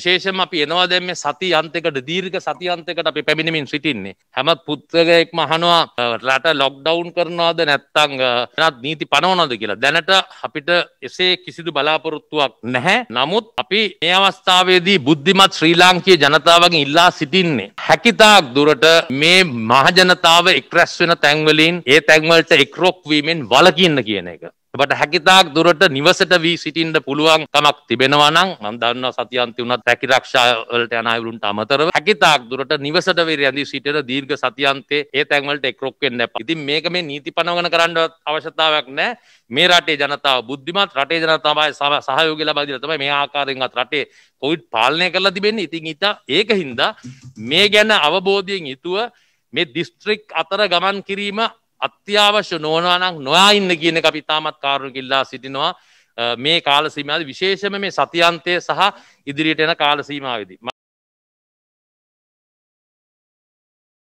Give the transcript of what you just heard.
විශේෂම අපි එනවා දැන් මේ සති අන්තයකට දීර්ඝ සති අන්තයකට අපි පැමිණෙමින් සිටින්නේ හැම පුද්ගලයෙක්ම අහනවා රට ලොක්ඩවුන් කරනවද නැත්නම් වෙනත් නීති පනවනවද කියලා දැනට අපිට එසේ කිසිදු බලාපොරොත්තුවක් නැහැ නමුත් අපි මේ අවස්ථාවේදී බුද්ධිමත් ශ්‍රී ලාංකීය ජනතාවගෙන් ඉල්ලා සිටින්නේ හැකිතාක් දුරට මේ මහජනතාව එක්රැස් වෙන තැන්වලින් ඒ තැන්වලට එක්රොක් වීමෙන් වළකින්න කියන එක මට හැකිතාක් දුරට නිවසට වී සිටින්ට පුළුවන් කමක් තිබෙනවනම් මම දන්නවා සතියන්ති වුණත් රැකිරක්ෂා වලට යන අයවුන්ට අමතරව හැකිතාක් දුරට නිවසට වෙරි ඇඳී සිටින දීර්ඝ සතියන්තේ ඒ තැන් වලට එක්රොක් වෙන්න එපා. ඉතින් මේක මේ නීති පනවගෙන කරන්න අවශ්‍යතාවයක් නැහැ. මේ රටේ ජනතාව බුද්ධිමත් රටේ ජනතාවයි සහයෝගය ලබා දීලා තමයි මේ ආකාරයෙන්වත් රටේ කොවිඩ් පාලනය කරලා තිබෙන්නේ. ඉතින් ඊට ඒක හින්දා මේ ගැන අවබෝධයෙන් යුතුව මේ දිස්ත්‍රික් අතර ගමන් කිරීම අත්‍යවශ්‍ය නෝනානක් නොයා ඉන්න කියන එක පිතාමත් කාරුණකිල්ලා සිටිනවා මේ කාලසීමාද විශේෂම මේ සතියන්තය සහ ඉදිරියට එන කාලසීමාවදී.